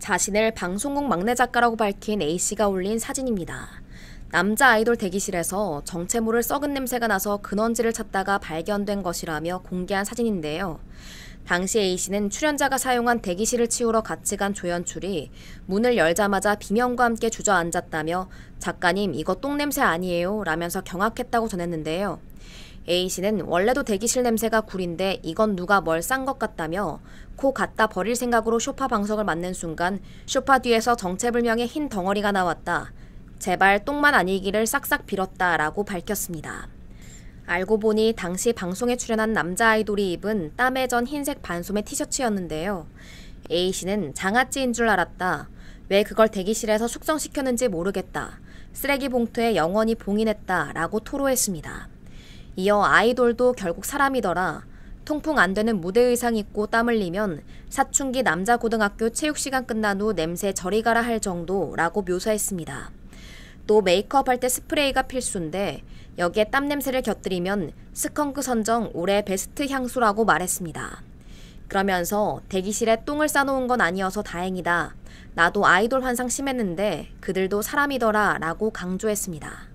자신을 방송국 막내 작가라고 밝힌 A씨가 올린 사진입니다. 남자 아이돌 대기실에서 정체모를 썩은 냄새가 나서 근원지를 찾다가 발견된 것이라며 공개한 사진인데요. 당시 A씨는 출연자가 사용한 대기실을 치우러 같이 간 조연출이 문을 열자마자 비명과 함께 주저앉았다며 작가님 이거 똥냄새 아니에요 라면서 경악했다고 전했는데요. A씨는 원래도 대기실 냄새가 구린데 이건 누가 뭘 싼 것 같다며 코 갖다 버릴 생각으로 쇼파 방석을 맞는 순간 쇼파 뒤에서 정체불명의 흰 덩어리가 나왔다. 제발 똥만 아니기를 싹싹 빌었다 라고 밝혔습니다. 알고 보니 당시 방송에 출연한 남자 아이돌이 입은 땀에 전 흰색 반소매 티셔츠였는데요. A씨는 장아찌인 줄 알았다. 왜 그걸 대기실에서 숙성시켰는지 모르겠다. 쓰레기 봉투에 영원히 봉인했다 라고 토로했습니다. 이어 아이돌도 결국 사람이더라. 통풍 안 되는 무대 의상 입고 땀 흘리면 사춘기 남자 고등학교 체육 시간 끝난 후 냄새 저리 가라 할 정도라고 묘사했습니다. 또 메이크업 할 때 스프레이가 필수인데 여기에 땀 냄새를 곁들이면 스컹크 선정 올해 베스트 향수라고 말했습니다. 그러면서 대기실에 똥을 싸놓은 건 아니어서 다행이다. 나도 아이돌 환상 심했는데 그들도 사람이더라 라고 강조했습니다.